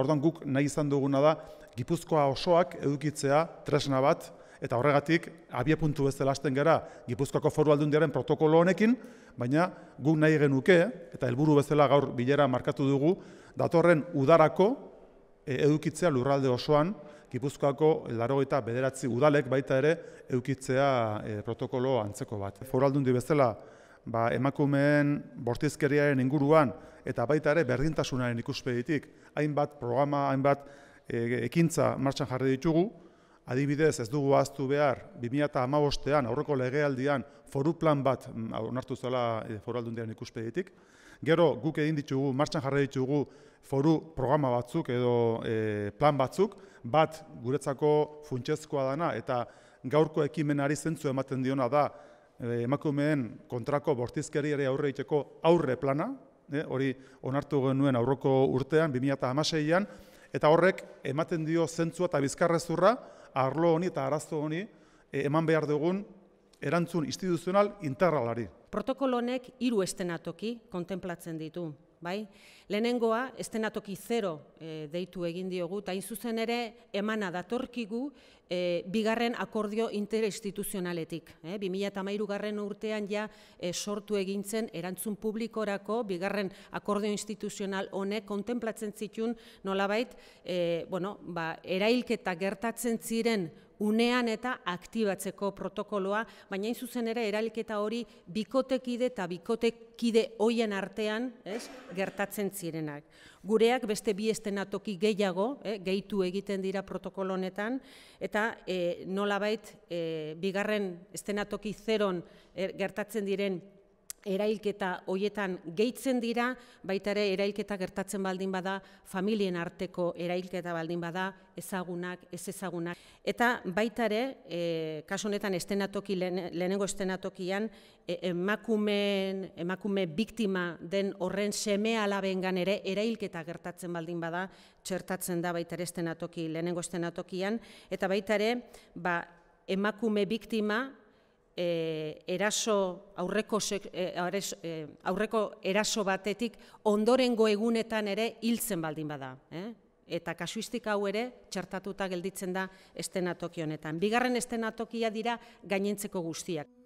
Orduan guk nahi izan duguna da Gipuzkoa osoak edukitzea tresna bat eta horregatik abia puntu bezala hasten gara Gipuzkoako Foru Aldundiaren protokolo honekin, baina guk nahi genuke eta helburu bezala gaur bilera markatu dugu datorren udarako e, edukitzea lurralde osoan Gipuzkoako laro eta bederatzi udalek baita ere edukitzea e, protokolo antzeko bat. Foru aldundi bezala ba, emakumeen bortizkeriaren inguruan eta baita ere berdintasunaren ikuspeditik hainbat programa, hainbat e, ekintza martxan jarri ditugu, adibidez ez dugu ahaztu behar 2015ean aurreko legealdian foru plan bat mm, onartu zela e, aldundiaren ikuspeditik. Gero guk egin ditugu martxan jarri ditugu foru programa batzuk edo e, plan batzuk bat guretzako funtsezkoa dana eta gaurko ekimenari zentzu ematen diona da Eh, emakumeen kontrako bortizkeri ere aurre iteko aurre plana, e, hori onartu genuen aurroko urtean, eta an eta horrek ematen dio zentzua eta bizkarrezurra, arlo honi eta arazo honi eh, eman behar dugun erantzun instituzional integralari. Protokolonek hiru estenatoki kontemplatzen ditu bai? Lehenengoa, estenatoki zero e, deitu egin diogu, eta inzuzen ere, emana datorkigu, e, bigarren akordio interinstituzionaletik. E, 2008 garren urtean ja eh, sortu egintzen erantzun publikorako, bigarren akordio instituzional honek kontemplatzen zitun nolabait, e, bueno, ba, erailketa gertatzen ziren unean eta aktibatzeko protokoloa, baina hain zuzen ere eraliketa hori bikotekide eta bikotekide hoien artean ez, gertatzen zirenak. Gureak beste bi estenatoki gehiago, eh, gehitu egiten dira protokolo honetan, eta eh, nolabait eh, bigarren estenatoki zeron eh, gertatzen diren erailketa hoietan gehitzen dira, baita ere erailketa gertatzen baldin bada, familien arteko erailketa baldin bada, ezagunak, ez ezagunak. Eta baita ere, e, kasu honetan estenatoki, lehenengo estenatokian, e, emakumen, emakume biktima den horren seme alabengan ere erailketa gertatzen baldin bada, txertatzen da baita ere estenatoki, lehenengo estenatokian, eta baita ere, ba, emakume biktima, E, eraso aurreko, e, e, aurreko eraso batetik ondorengo egunetan ere hiltzen baldin bada. Eh? Eta kasuistik hau ere txertatuta gelditzen da estenatoki honetan. Bigarren estenatokia dira gainentzeko guztiak.